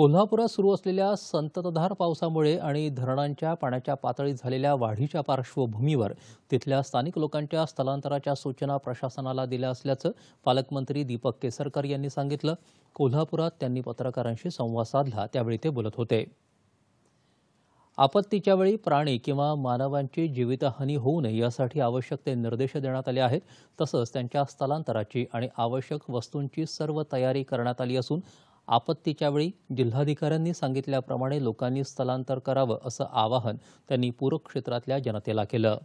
कोल्हापुरात सुरू असलेल्या संततधार पावसामुळे आणि धरणांच्या पाण्याच्या पातळीत झालेल्या वाढीच्या पार्श्वभूमीवर तिथल्या स्थानिक लोकांच्या स्थलांतराच्या सूचना प्रशासनाला दिल्या असल्याचं पालकमंत्री दीपक केसरकर यांनी सांगितलं कोल्हापुरात त्यांनी पत्रकारांशी संवाद साधला त्यावेळी ते बोलत होते आपत्तीच्या वेळी प्राणी किंवा मानवांची जीवितहानी होऊ नये यासाठी आवश्यक ते निर्देश देण्यात आले आहेत तसंच त्यांच्या स्थलांतराची आणि आवश्यक वस्तूंची सर्व तयारी करण्यात आली असून आपत्तीच्या वेळी जिल्हाधिकाऱ्यांनी सांगितल्याप्रमाणे लोकांनी स्थलांतर करावं असं आवाहन त्यांनी पूरक्षेत्रातल्या जनतेला केलं